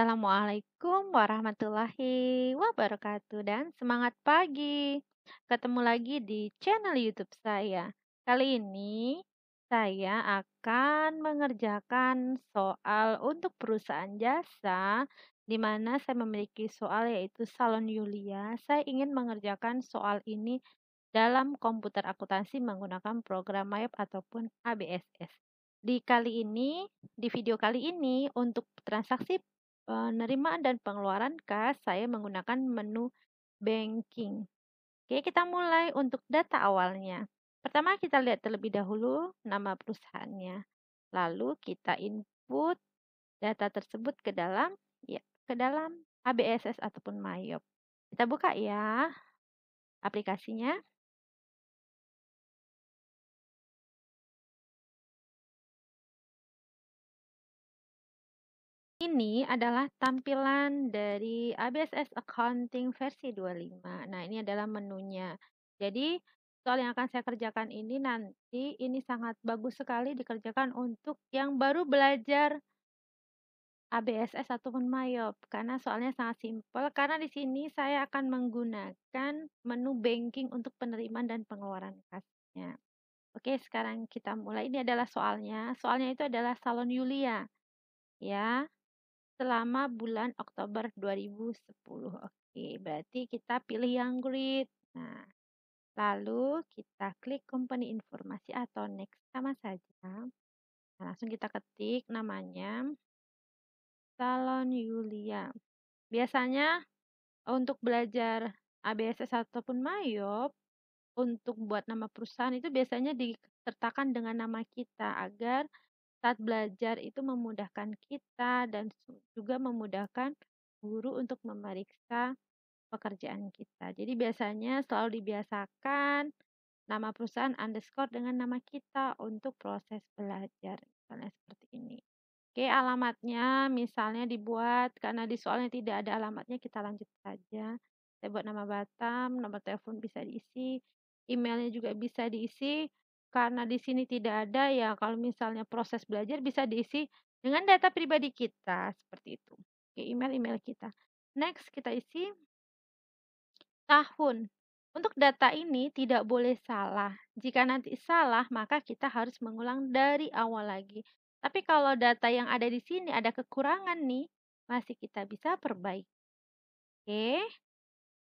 Assalamualaikum warahmatullahi wabarakatuh dan semangat pagi. Ketemu lagi di channel YouTube saya. Kali ini saya akan mengerjakan soal untuk perusahaan jasa di mana saya memiliki soal yaitu Salon Yulia. Saya ingin mengerjakan soal ini dalam komputer akuntansi menggunakan program MAYOP ataupun ABSS. Di kali ini, di video kali ini untuk transaksi penerimaan dan pengeluaran kas, saya menggunakan menu banking. Oke, kita mulai untuk data awalnya. Pertama kita lihat terlebih dahulu nama perusahaannya. Lalu kita input data tersebut ke dalam ya, ke dalam ABSS ataupun MyOp. Kita buka ya aplikasinya. Ini adalah tampilan dari ABSS Accounting versi 25. Nah, ini adalah menunya. Jadi, soal yang akan saya kerjakan ini nanti ini sangat bagus sekali dikerjakan untuk yang baru belajar ABSS ataupun MyOp karena soalnya sangat simpel karena di sini saya akan menggunakan menu banking untuk penerimaan dan pengeluaran kasnya. Oke, sekarang kita mulai. Ini adalah soalnya. Soalnya itu adalah Salon Yulia. Ya, Selama bulan Oktober 2010. Oke, berarti kita pilih yang grid. Nah, lalu kita klik company informasi atau next sama saja. Nah, langsung kita ketik namanya Salon Yulia. Biasanya untuk belajar ABSS ataupun Mayop untuk buat nama perusahaan itu biasanya disertakan dengan nama kita agar saat belajar itu memudahkan kita dan juga memudahkan guru untuk memeriksa pekerjaan kita. Jadi biasanya selalu dibiasakan nama perusahaan underscore dengan nama kita untuk proses belajar. Misalnya seperti ini. Oke, alamatnya misalnya dibuat karena di soalnya tidak ada alamatnya kita lanjut saja. Saya buat nama Batam, nomor telepon bisa diisi, emailnya juga bisa diisi, karena di sini tidak ada ya kalau misalnya proses belajar bisa diisi dengan data pribadi kita seperti itu. ke email-email kita. Next kita isi tahun. Untuk data ini tidak boleh salah. Jika nanti salah, maka kita harus mengulang dari awal lagi. Tapi kalau data yang ada di sini ada kekurangan nih, masih kita bisa perbaiki. Oke.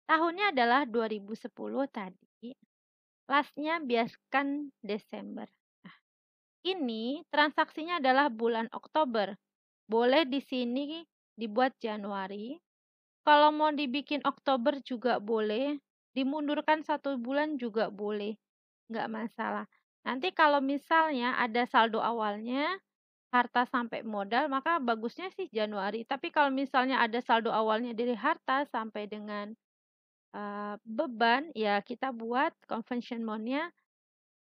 Tahunnya adalah 2010 tadi. Lastnya biaskan Desember. Nah, ini transaksinya adalah bulan Oktober. Boleh di sini dibuat Januari. Kalau mau dibikin Oktober juga boleh. Dimundurkan satu bulan juga boleh. Nggak masalah. Nanti kalau misalnya ada saldo awalnya, harta sampai modal, maka bagusnya sih Januari. Tapi kalau misalnya ada saldo awalnya dari harta sampai dengan beban ya kita buat convention mode-nya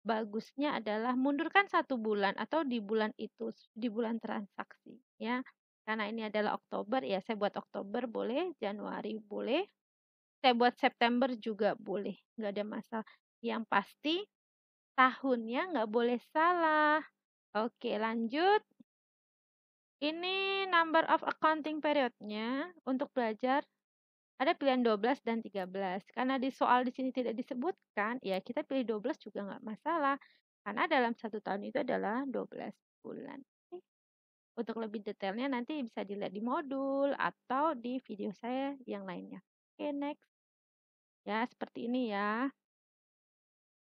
bagusnya adalah mundurkan satu bulan atau di bulan itu di bulan transaksi ya karena ini adalah Oktober ya saya buat Oktober boleh Januari boleh saya buat September juga boleh nggak ada masalah yang pasti tahunnya nggak boleh salah oke lanjut ini number of accounting periodnya untuk belajar ada pilihan 12 dan 13. Karena di soal di sini tidak disebutkan, ya kita pilih 12 juga nggak masalah. Karena dalam satu tahun itu adalah 12 bulan. Untuk lebih detailnya nanti bisa dilihat di modul atau di video saya yang lainnya. Oke, okay, next. Ya, seperti ini ya.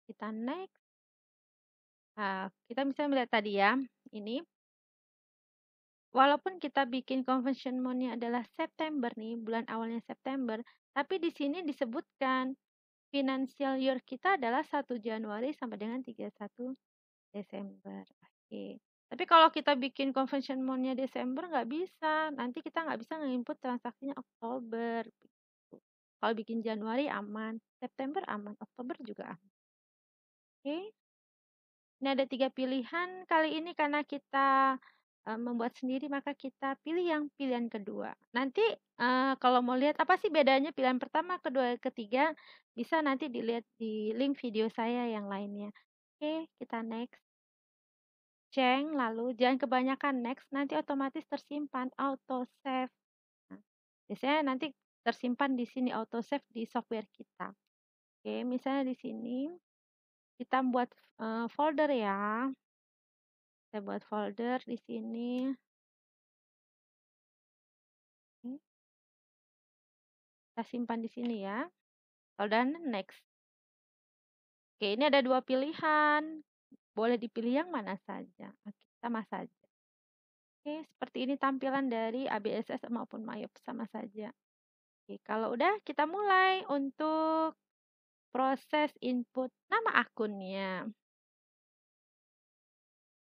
Kita next. Nah, kita bisa melihat tadi ya, ini walaupun kita bikin convention month adalah September nih, bulan awalnya September, tapi di sini disebutkan financial year kita adalah 1 Januari sampai dengan 31 Desember. Oke. Tapi kalau kita bikin convention month Desember nggak bisa, nanti kita nggak bisa nginput transaksinya Oktober. Kalau bikin Januari aman, September aman, Oktober juga aman. Oke. Okay. Ini ada tiga pilihan kali ini karena kita Eh, membuat sendiri maka kita pilih yang pilihan kedua. Nanti uh, kalau mau lihat apa sih bedanya pilihan pertama, kedua, ketiga bisa nanti dilihat di link video saya yang lainnya. Oke, okay, kita next. Ceng, lalu jangan kebanyakan next, nanti otomatis tersimpan auto save. Nah, biasanya nanti tersimpan di sini auto save di software kita. Oke, okay, misalnya di sini kita buat uh, folder ya. Saya buat folder di sini. Kita simpan di sini ya. Dan next. Oke, ini ada dua pilihan. Boleh dipilih yang mana saja. sama saja. Oke, seperti ini tampilan dari ABSS maupun Mayop sama saja. Oke, kalau udah kita mulai untuk proses input nama akunnya.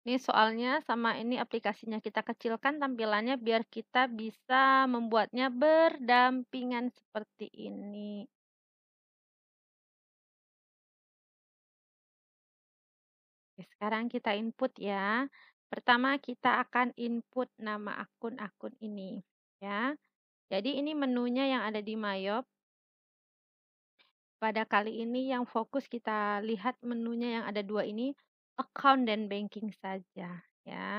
Ini soalnya sama ini aplikasinya kita kecilkan tampilannya biar kita bisa membuatnya berdampingan seperti ini. Oke, sekarang kita input ya. Pertama kita akan input nama akun-akun ini ya. Jadi ini menunya yang ada di Mayop. Pada kali ini yang fokus kita lihat menunya yang ada dua ini Account dan banking saja ya.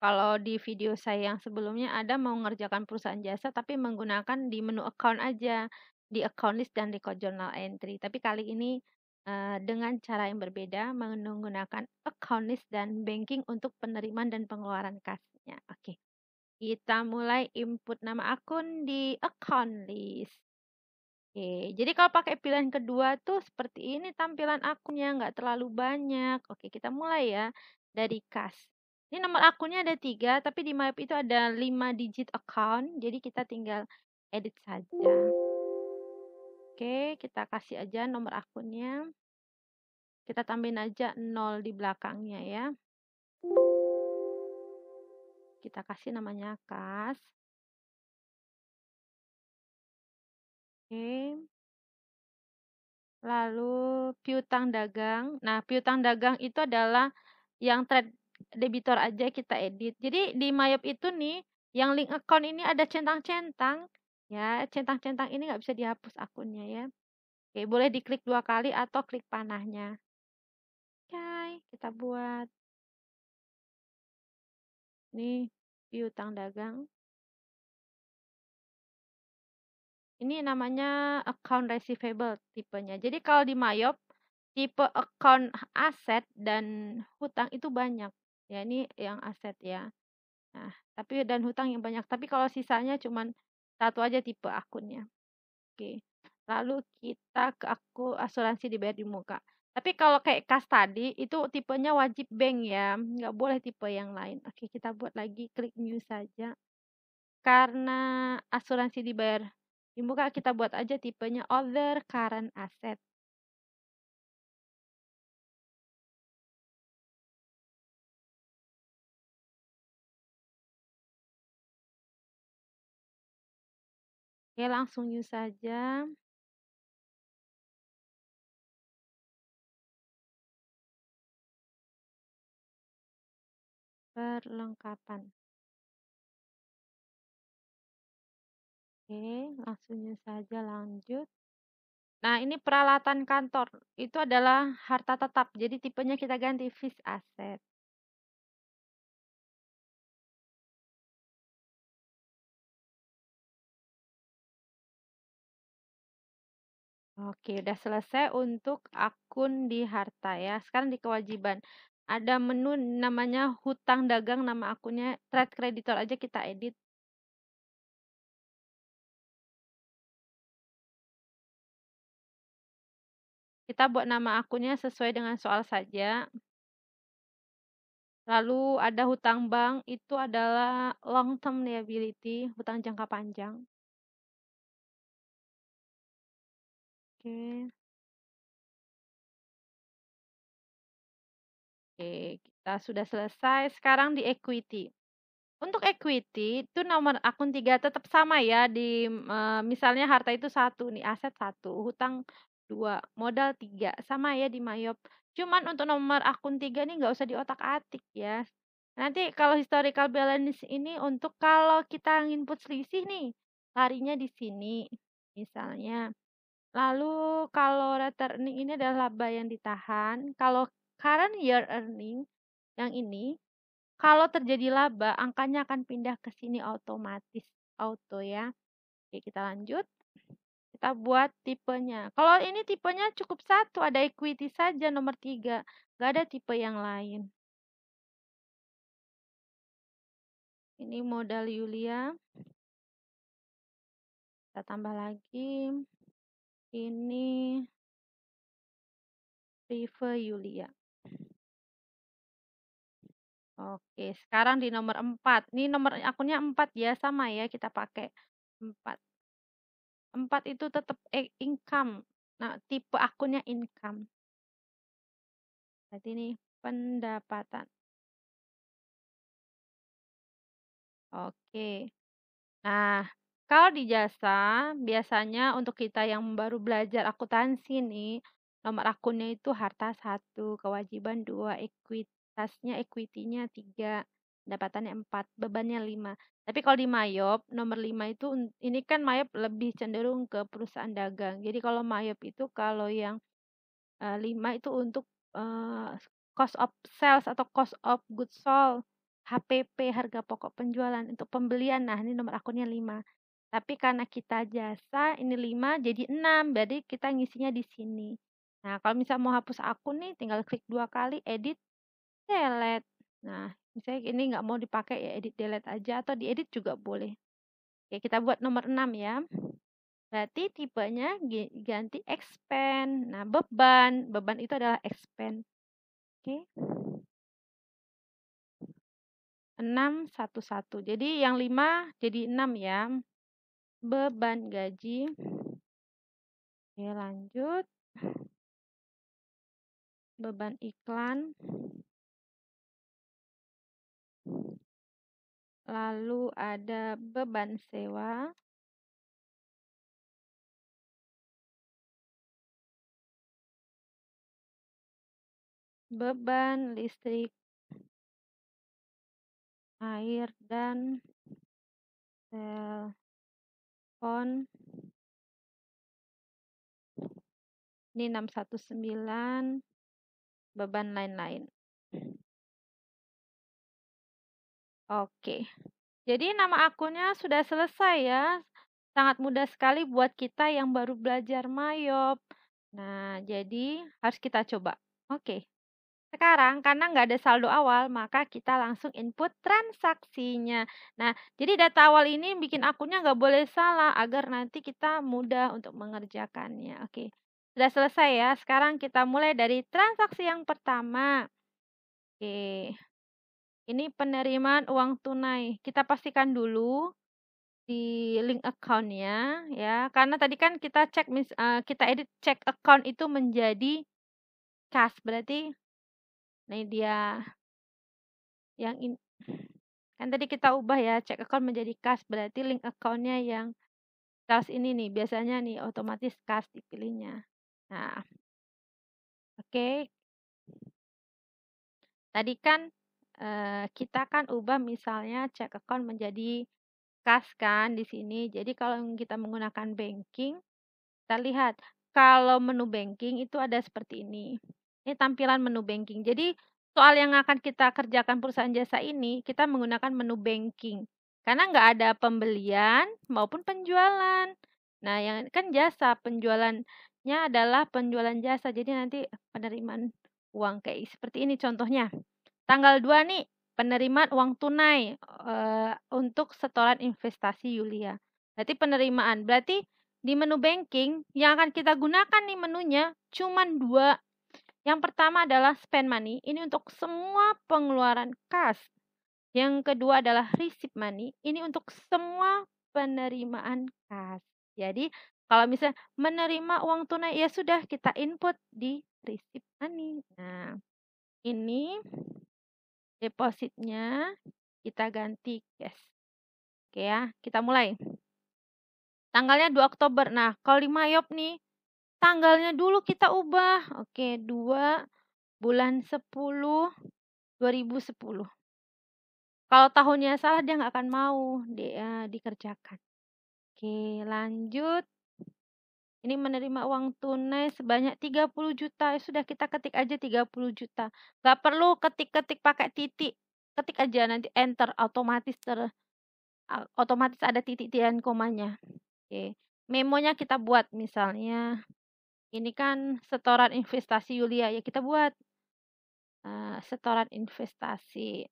Kalau di video saya yang sebelumnya ada mau ngerjakan perusahaan jasa tapi menggunakan di menu account aja, di account list dan di journal entry. Tapi kali ini uh, dengan cara yang berbeda menggunakan account list dan banking untuk penerimaan dan pengeluaran kasnya. Oke. Kita mulai input nama akun di account list. Oke, jadi kalau pakai pilihan kedua tuh seperti ini tampilan akunnya, nggak terlalu banyak. Oke, kita mulai ya dari kas. Ini nomor akunnya ada tiga, tapi di Map itu ada lima digit account, jadi kita tinggal edit saja. Oke, kita kasih aja nomor akunnya. Kita tambahin aja nol di belakangnya ya. Kita kasih namanya kas. Oke. Lalu piutang dagang. Nah, piutang dagang itu adalah yang trade debitor aja kita edit. Jadi di Mayop itu nih, yang link account ini ada centang-centang. Ya, centang-centang ini nggak bisa dihapus akunnya ya. Oke, boleh diklik dua kali atau klik panahnya. Oke, kita buat. Nih, piutang dagang. Ini namanya account receivable tipenya. Jadi kalau di Mayop tipe account aset dan hutang itu banyak. Ya ini yang aset ya. Nah, tapi dan hutang yang banyak. Tapi kalau sisanya cuman satu aja tipe akunnya. Oke. Lalu kita ke aku asuransi dibayar di muka. Tapi kalau kayak kas tadi itu tipenya wajib bank ya, nggak boleh tipe yang lain. Oke, kita buat lagi klik new saja. Karena asuransi dibayar dibuka kita buat aja tipenya other current asset. Oke, langsung use saja. Perlengkapan. Oke, langsung saja lanjut. Nah, ini peralatan kantor. Itu adalah harta tetap. Jadi tipenya kita ganti fixed asset. Oke, udah selesai untuk akun di harta ya. Sekarang di kewajiban. Ada menu namanya hutang dagang nama akunnya trade creditor aja kita edit. Kita buat nama akunnya sesuai dengan soal saja. Lalu ada hutang bank, itu adalah long term liability, hutang jangka panjang. Oke. Oke, kita sudah selesai. Sekarang di equity. Untuk equity itu nomor akun tiga tetap sama ya di eh, misalnya harta itu satu nih aset satu hutang dua, modal tiga, sama ya di Mayop. Cuman untuk nomor akun tiga ini nggak usah di otak atik ya. Nanti kalau historical balance ini untuk kalau kita input selisih nih, larinya di sini misalnya. Lalu kalau rate earning ini adalah laba yang ditahan. Kalau current year earning yang ini, kalau terjadi laba, angkanya akan pindah ke sini otomatis auto ya. Oke, kita lanjut. Kita buat tipenya. Kalau ini tipenya cukup satu, ada equity saja nomor tiga. nggak ada tipe yang lain. Ini modal Yulia. Kita tambah lagi. Ini tipe Yulia. Oke, sekarang di nomor 4. Ini nomor akunnya 4 ya, sama ya kita pakai 4. Empat itu tetap eh, income. Nah, tipe akunnya income. Berarti ini pendapatan. Oke. Nah, kalau di jasa, biasanya untuk kita yang baru belajar akuntansi nih, nomor akunnya itu harta satu, kewajiban dua, ekuitasnya, equity-nya tiga pendapatannya 4, bebannya 5. Tapi kalau di Mayop, nomor 5 itu, ini kan Mayop lebih cenderung ke perusahaan dagang. Jadi kalau Mayop itu, kalau yang uh, itu untuk uh, cost of sales atau cost of goods sold, HPP, harga pokok penjualan, untuk pembelian. Nah, ini nomor akunnya 5. Tapi karena kita jasa, ini 5, jadi 6. Jadi kita ngisinya di sini. Nah, kalau misal mau hapus akun nih, tinggal klik dua kali, edit, delete. Nah, Misalnya ini nggak mau dipakai ya edit delete aja atau diedit juga boleh. Oke, kita buat nomor 6 ya. Berarti tipenya ganti expand. Nah, beban. Beban itu adalah expand. Oke. 6, 1, 1. Jadi yang 5 jadi 6 ya. Beban gaji. Oke, lanjut. Beban iklan. Lalu ada beban sewa. Beban listrik, air, dan telepon. Ini 619, beban lain-lain. Oke. Jadi nama akunnya sudah selesai ya. Sangat mudah sekali buat kita yang baru belajar Mayop. Nah, jadi harus kita coba. Oke. Sekarang karena nggak ada saldo awal, maka kita langsung input transaksinya. Nah, jadi data awal ini bikin akunnya nggak boleh salah agar nanti kita mudah untuk mengerjakannya. Oke. Sudah selesai ya. Sekarang kita mulai dari transaksi yang pertama. Oke. Ini penerimaan uang tunai. Kita pastikan dulu di link accountnya ya karena tadi kan kita cek mis uh, kita edit cek account itu menjadi cash berarti nah ini dia yang in kan tadi kita ubah ya cek account menjadi cash berarti link accountnya yang cash ini nih biasanya nih otomatis cash dipilihnya nah oke okay. tadi kan Eh, kita kan ubah misalnya cek account menjadi kas kan di sini. Jadi kalau kita menggunakan banking, kita lihat kalau menu banking itu ada seperti ini. Ini tampilan menu banking. Jadi soal yang akan kita kerjakan perusahaan jasa ini, kita menggunakan menu banking. Karena nggak ada pembelian maupun penjualan. Nah, yang kan jasa penjualannya adalah penjualan jasa. Jadi nanti penerimaan uang kayak seperti ini contohnya. Tanggal 2 nih penerimaan uang tunai uh, untuk setoran investasi Yulia. Berarti penerimaan. Berarti di menu banking yang akan kita gunakan nih menunya cuma dua. Yang pertama adalah spend money. Ini untuk semua pengeluaran kas. Yang kedua adalah receipt money. Ini untuk semua penerimaan kas. Jadi kalau misalnya menerima uang tunai ya sudah kita input di receipt money. Nah, ini depositnya kita ganti cash. Oke ya, kita mulai. Tanggalnya 2 Oktober. Nah, kalau di Mayop nih, tanggalnya dulu kita ubah. Oke, 2 bulan 10 2010. Kalau tahunnya salah dia nggak akan mau dia eh, dikerjakan. Oke, lanjut. Ini menerima uang tunai sebanyak 30 juta. Ya sudah kita ketik aja 30 juta. Gak perlu ketik-ketik pakai titik. Ketik aja nanti enter otomatis ter otomatis ada titik dan komanya. Oke. Memonya kita buat misalnya ini kan setoran investasi Yulia ya kita buat uh, setoran investasi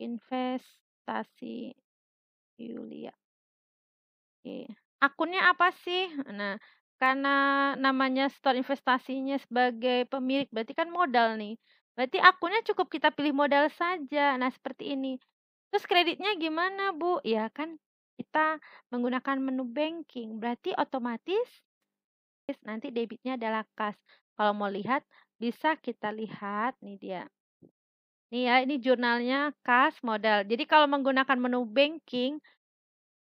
investasi Yulia. Oke. Okay. Akunnya apa sih? Nah, karena namanya store investasinya sebagai pemilik berarti kan modal nih. Berarti akunnya cukup kita pilih modal saja. Nah, seperti ini. Terus kreditnya gimana, Bu? Ya kan kita menggunakan menu banking. Berarti otomatis nanti debitnya adalah kas. Kalau mau lihat bisa kita lihat nih dia. Nih ya, ini jurnalnya kas modal. Jadi kalau menggunakan menu banking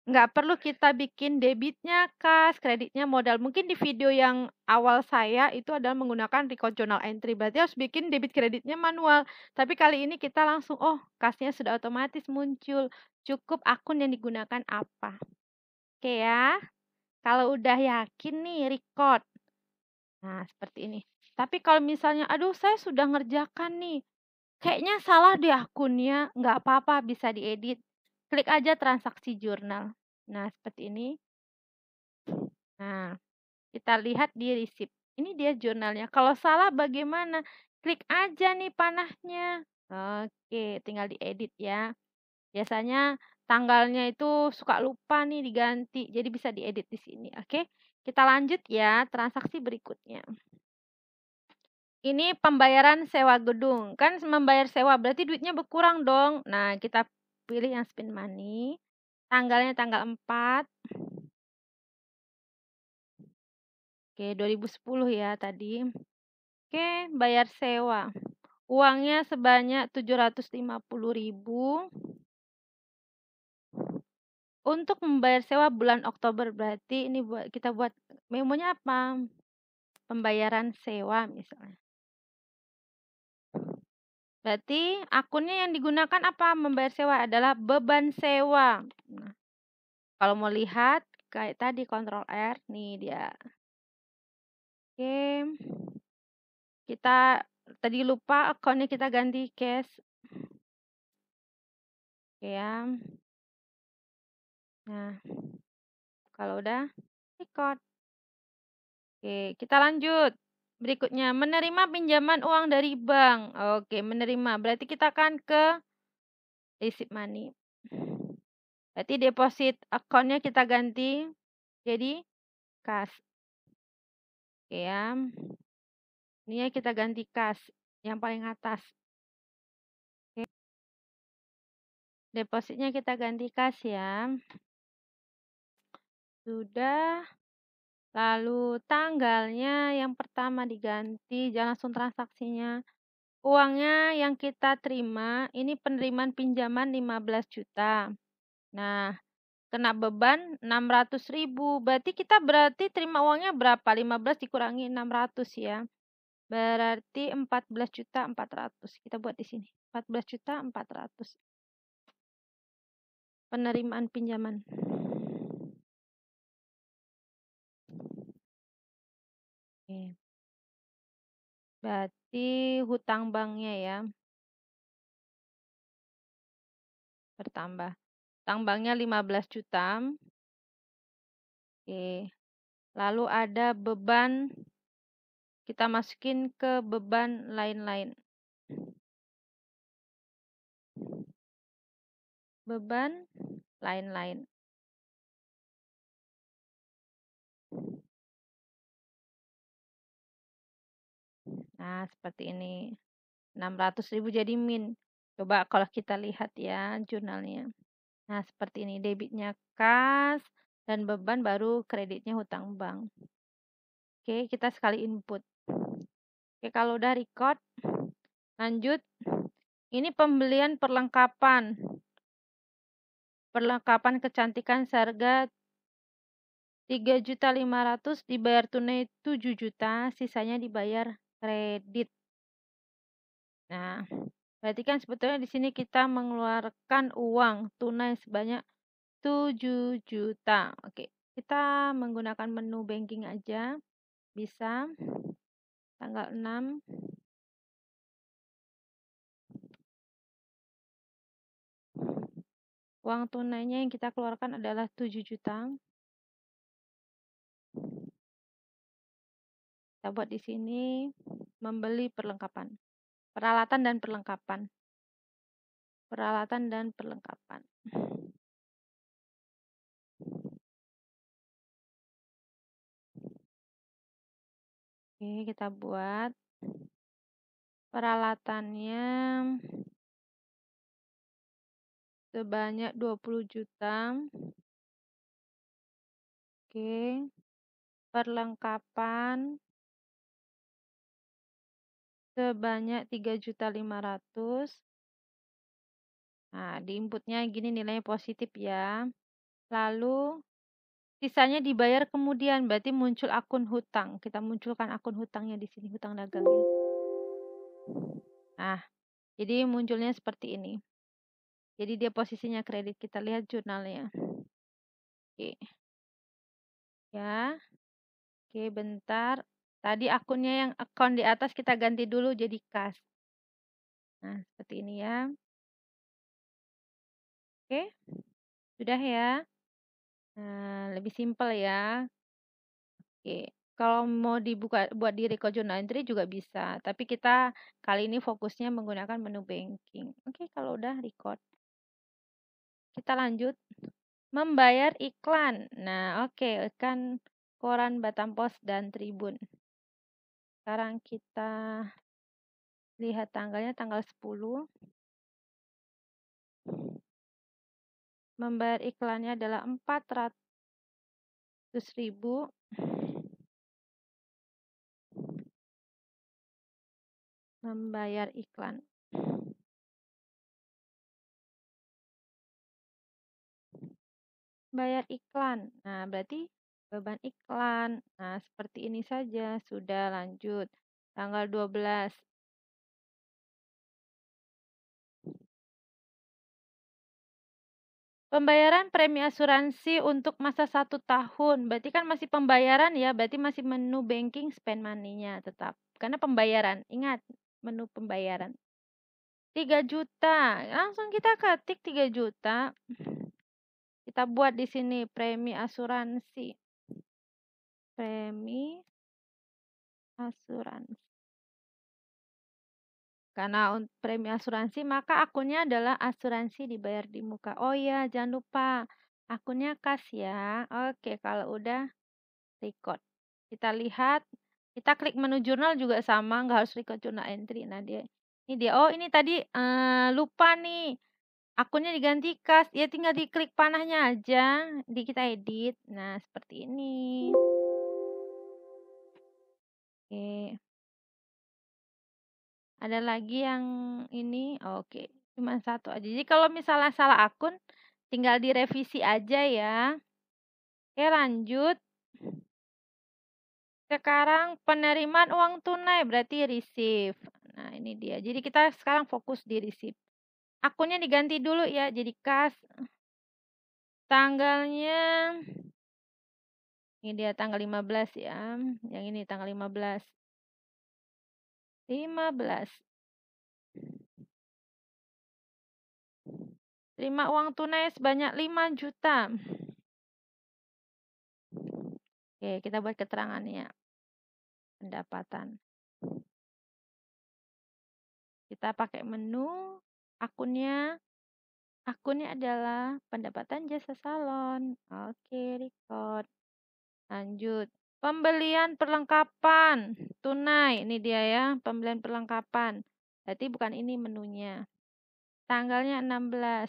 nggak perlu kita bikin debitnya kas kreditnya modal mungkin di video yang awal saya itu adalah menggunakan record journal entry berarti harus bikin debit kreditnya manual tapi kali ini kita langsung oh kasnya sudah otomatis muncul cukup akun yang digunakan apa oke ya kalau udah yakin nih record nah seperti ini tapi kalau misalnya aduh saya sudah ngerjakan nih kayaknya salah di akunnya nggak apa-apa bisa diedit klik aja transaksi jurnal. Nah, seperti ini. Nah, kita lihat di receipt. Ini dia jurnalnya. Kalau salah bagaimana? Klik aja nih panahnya. Oke, tinggal diedit ya. Biasanya tanggalnya itu suka lupa nih diganti. Jadi bisa diedit di sini. Oke, kita lanjut ya transaksi berikutnya. Ini pembayaran sewa gedung. Kan membayar sewa berarti duitnya berkurang dong. Nah, kita pilih yang spin money. Tanggalnya tanggal 4. Oke, 2010 ya tadi. Oke, bayar sewa. Uangnya sebanyak 750.000. Untuk membayar sewa bulan Oktober berarti ini buat kita buat memonya apa? Pembayaran sewa misalnya. Berarti akunnya yang digunakan apa membayar sewa adalah beban sewa. Nah, kalau mau lihat kayak tadi kontrol R nih dia. Oke. Kita tadi lupa akunnya kita ganti cash. Oke ya. Nah, kalau udah record. Oke, kita lanjut. Berikutnya, menerima pinjaman uang dari bank. Oke, menerima. Berarti kita akan ke receipt money. Berarti deposit account-nya kita ganti jadi cash. Oke ya. Ini kita ganti cash yang paling atas. Oke. Depositnya kita ganti cash ya. Sudah. Lalu tanggalnya yang pertama diganti, jangan langsung transaksinya. Uangnya yang kita terima, ini penerimaan pinjaman 15 juta. Nah, kena beban 600 ribu. Berarti kita berarti terima uangnya berapa? 15 dikurangi 600 ya. Berarti 14 juta 400. Kita buat di sini. 14 juta 400. Penerimaan pinjaman. Oke. Berarti hutang banknya ya? Bertambah. Hutang banknya juta. Oke. Lalu ada beban kita masukin ke beban lain-lain. Beban lain-lain. Nah, seperti ini. 600.000 jadi min. Coba kalau kita lihat ya jurnalnya. Nah, seperti ini debitnya kas dan beban baru kreditnya hutang bank. Oke, kita sekali input. Oke, kalau udah record, lanjut. Ini pembelian perlengkapan. Perlengkapan kecantikan seharga 3.500 dibayar tunai 7 juta, sisanya dibayar kredit. Nah, berarti kan sebetulnya di sini kita mengeluarkan uang tunai sebanyak 7 juta. Oke, kita menggunakan menu banking aja. Bisa tanggal 6 uang tunainya yang kita keluarkan adalah 7 juta. Kita buat di sini membeli perlengkapan. Peralatan dan perlengkapan. Peralatan dan perlengkapan. Oke, kita buat peralatannya sebanyak 20 juta. Oke. Perlengkapan Sebanyak 3500 Nah, di inputnya gini nilainya positif ya. Lalu sisanya dibayar kemudian, berarti muncul akun hutang. Kita munculkan akun hutangnya di sini, hutang dagangnya. Nah, jadi munculnya seperti ini. Jadi dia posisinya kredit. Kita lihat jurnalnya. Oke. Ya. Oke, bentar. Tadi akunnya yang account di atas kita ganti dulu jadi kas. Nah, seperti ini ya. Oke, sudah ya. Nah, lebih simpel ya. Oke, kalau mau dibuka buat di journal Entry juga bisa. Tapi kita kali ini fokusnya menggunakan menu banking. Oke, kalau udah record. Kita lanjut. Membayar iklan. Nah, oke, iklan koran Batam Pos dan Tribun sekarang kita lihat tanggalnya tanggal 10. Membayar iklannya adalah 400 ribu. Membayar iklan. Bayar iklan. Nah, berarti beban iklan. Nah, seperti ini saja. Sudah lanjut. Tanggal 12. Pembayaran premi asuransi untuk masa satu tahun, berarti kan masih pembayaran ya, berarti masih menu banking spend money-nya tetap. Karena pembayaran, ingat menu pembayaran. 3 juta, langsung kita ketik 3 juta. Kita buat di sini premi asuransi premi asuransi. Karena premi asuransi, maka akunnya adalah asuransi dibayar di muka. Oh iya, jangan lupa akunnya kas ya. Oke, kalau udah record. Kita lihat, kita klik menu jurnal juga sama, nggak harus record jurnal entry. Nah, dia ini dia. Oh, ini tadi uh, lupa nih. Akunnya diganti kas, ya tinggal diklik panahnya aja, di kita edit. Nah, seperti ini. Oke. Ada lagi yang ini? Oke, cuma satu aja. Jadi kalau misalnya salah akun, tinggal direvisi aja ya. Oke, lanjut. Sekarang penerimaan uang tunai berarti receive. Nah, ini dia. Jadi kita sekarang fokus di receive. Akunnya diganti dulu ya jadi kas. Tanggalnya ini dia tanggal 15 ya. Yang ini tanggal 15. 15. Terima uang tunai sebanyak 5 juta. Oke, kita buat keterangannya. Pendapatan. Kita pakai menu akunnya. Akunnya adalah pendapatan jasa salon. Oke, record. Lanjut. Pembelian perlengkapan tunai. Ini dia ya, pembelian perlengkapan. Berarti bukan ini menunya. Tanggalnya 16.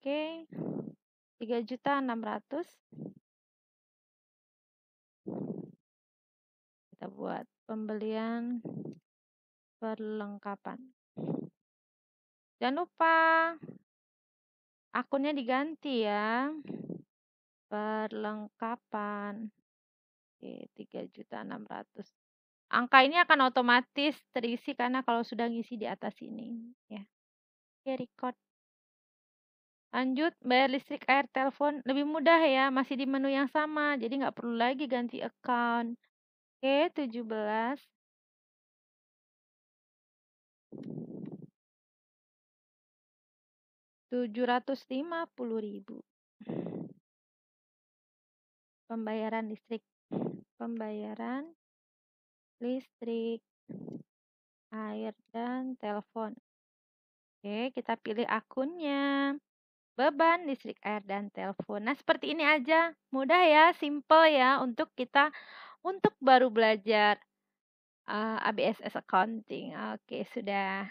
Oke. 3 juta 600. Kita buat pembelian perlengkapan. Jangan lupa akunnya diganti ya. Perlengkapan. Oke, 600. Angka ini akan otomatis terisi karena kalau sudah ngisi di atas ini, ya. Oke, record. Lanjut, bayar listrik, air, telepon. Lebih mudah ya, masih di menu yang sama. Jadi nggak perlu lagi ganti account. Oke, 17. tujuh ratus lima puluh ribu pembayaran listrik pembayaran listrik air dan telepon oke kita pilih akunnya beban listrik air dan telepon nah seperti ini aja mudah ya simple ya untuk kita untuk baru belajar uh, eh, ABSS accounting. Oke, sudah.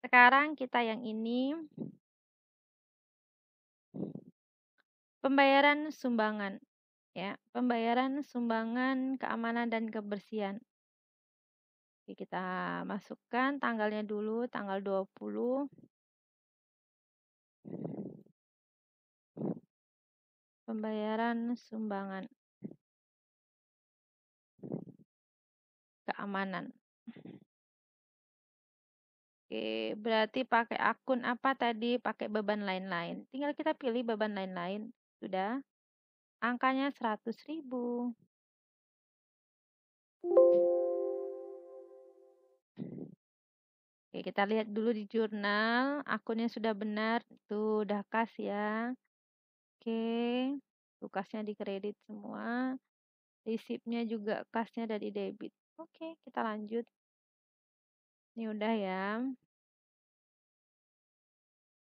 Sekarang kita yang ini pembayaran sumbangan ya, pembayaran sumbangan keamanan dan kebersihan. Oke, kita masukkan tanggalnya dulu, tanggal 20. Pembayaran sumbangan. Keamanan. Oke, berarti pakai akun apa tadi? Pakai beban lain-lain. Tinggal kita pilih beban lain-lain. Sudah. Angkanya ribu. Oke, kita lihat dulu di jurnal. Akunnya sudah benar. Tuh, udah kas ya. Oke. Kasnya di kredit semua. Risipnya juga kasnya dari debit. Oke, kita lanjut. Ini udah ya.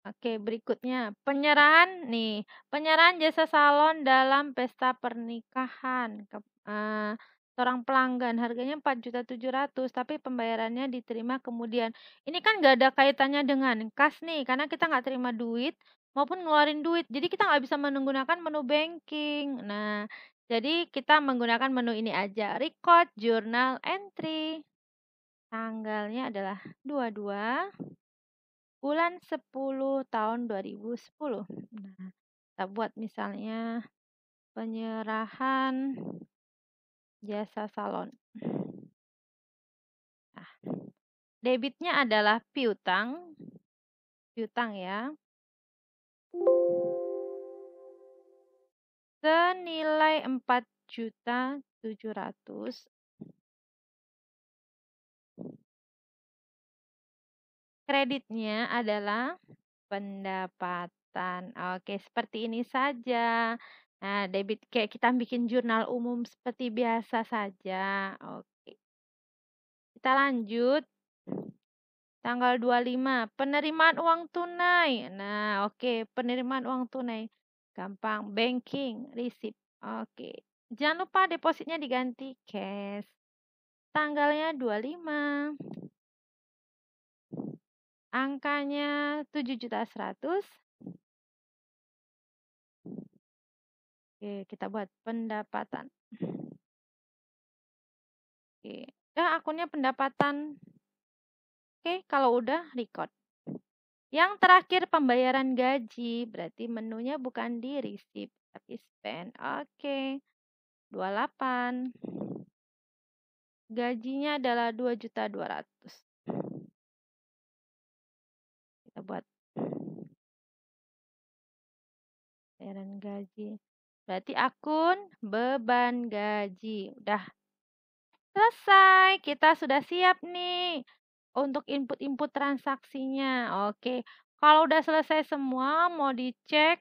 Oke, berikutnya penyerahan nih, penyerahan jasa salon dalam pesta pernikahan ke uh, eh, seorang pelanggan harganya rp ratus tapi pembayarannya diterima kemudian. Ini kan nggak ada kaitannya dengan kas nih karena kita nggak terima duit maupun ngeluarin duit, jadi kita nggak bisa menggunakan menu banking. Nah, jadi kita menggunakan menu ini aja, record journal entry. Tanggalnya adalah 22 bulan 10 tahun 2010. Nah, kita buat misalnya penyerahan jasa salon. Nah, debitnya adalah piutang. Piutang ya. Senilai 4 juta 700 kreditnya adalah pendapatan. Oke, seperti ini saja. Nah, debit kayak kita bikin jurnal umum seperti biasa saja. Oke. Kita lanjut. Tanggal 25, penerimaan uang tunai. Nah, oke, penerimaan uang tunai. Gampang, banking, receipt. Oke. Jangan lupa depositnya diganti cash. Tanggalnya 25. Angkanya 7 juta 100. Oke, kita buat pendapatan. Oke, udah akunnya pendapatan. Oke, kalau udah record. Yang terakhir pembayaran gaji, berarti menunya bukan di receipt tapi spend. Oke. 28. Gajinya adalah 2.200 kita buat bayaran gaji berarti akun beban gaji udah selesai kita sudah siap nih untuk input-input transaksinya oke kalau udah selesai semua mau dicek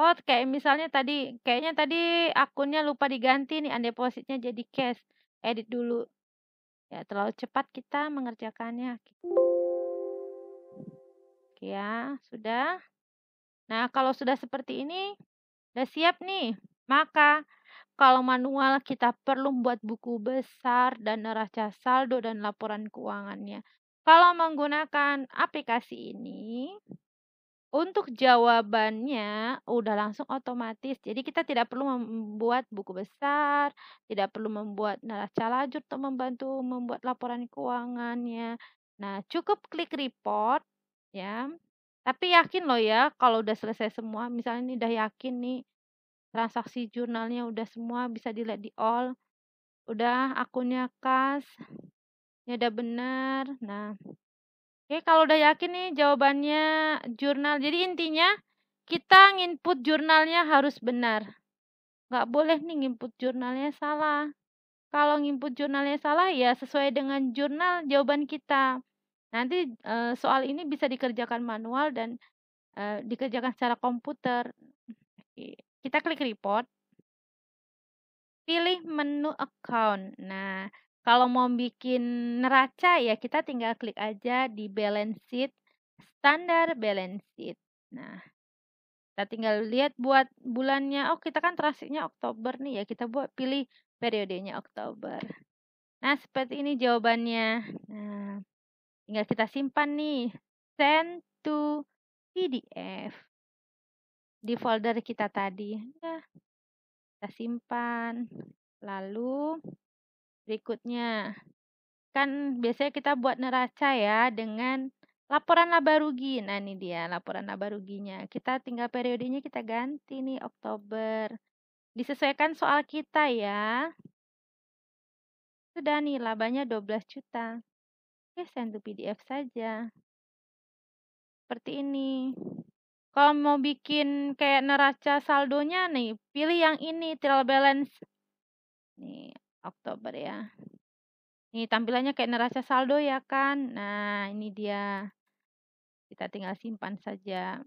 oh kayak misalnya tadi kayaknya tadi akunnya lupa diganti nih depositnya jadi cash edit dulu ya terlalu cepat kita mengerjakannya ya. Sudah. Nah, kalau sudah seperti ini, sudah siap nih. Maka, kalau manual kita perlu membuat buku besar dan neraca saldo dan laporan keuangannya. Kalau menggunakan aplikasi ini, untuk jawabannya udah langsung otomatis. Jadi kita tidak perlu membuat buku besar, tidak perlu membuat neraca lajur untuk membantu membuat laporan keuangannya. Nah, cukup klik report Ya, tapi yakin loh ya kalau udah selesai semua, misalnya ini udah yakin nih transaksi jurnalnya udah semua bisa dilihat di all, udah akunnya kas, ini udah benar. Nah, oke kalau udah yakin nih jawabannya jurnal. Jadi intinya kita nginput jurnalnya harus benar. Nggak boleh nih nginput jurnalnya salah. Kalau nginput jurnalnya salah ya sesuai dengan jurnal jawaban kita. Nanti uh, soal ini bisa dikerjakan manual dan, uh, dikerjakan secara komputer. kita klik report. Pilih menu account. Nah, kalau mau bikin neraca ya kita tinggal klik aja di balance sheet, standar balance sheet. Nah, kita tinggal lihat buat bulannya, oh kita kan transaksinya Oktober nih ya, kita buat pilih periodenya Oktober. Nah, seperti ini jawabannya. Nah. Tinggal kita simpan nih. Send to PDF. Di folder kita tadi. Ya. Kita simpan. Lalu berikutnya. Kan biasanya kita buat neraca ya dengan laporan laba rugi. Nah, ini dia laporan laba ruginya. Kita tinggal periodenya kita ganti nih Oktober. Disesuaikan soal kita ya. Sudah nih labanya 12 juta. Oke, ya send to PDF saja. Seperti ini. Kalau mau bikin kayak neraca saldonya nih, pilih yang ini, trial balance. Nih, Oktober ya. Nih, tampilannya kayak neraca saldo ya kan. Nah, ini dia. Kita tinggal simpan saja.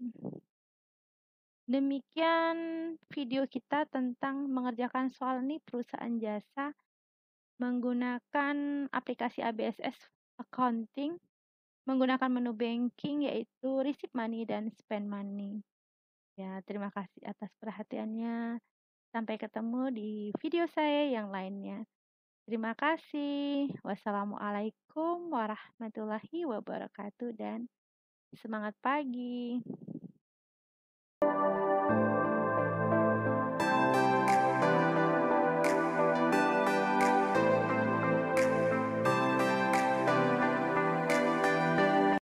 Demikian video kita tentang mengerjakan soal ini perusahaan jasa menggunakan aplikasi ABSS Accounting menggunakan menu banking yaitu Receive Money dan Spend Money. Ya, terima kasih atas perhatiannya. Sampai ketemu di video saya yang lainnya. Terima kasih. Wassalamualaikum warahmatullahi wabarakatuh dan semangat pagi.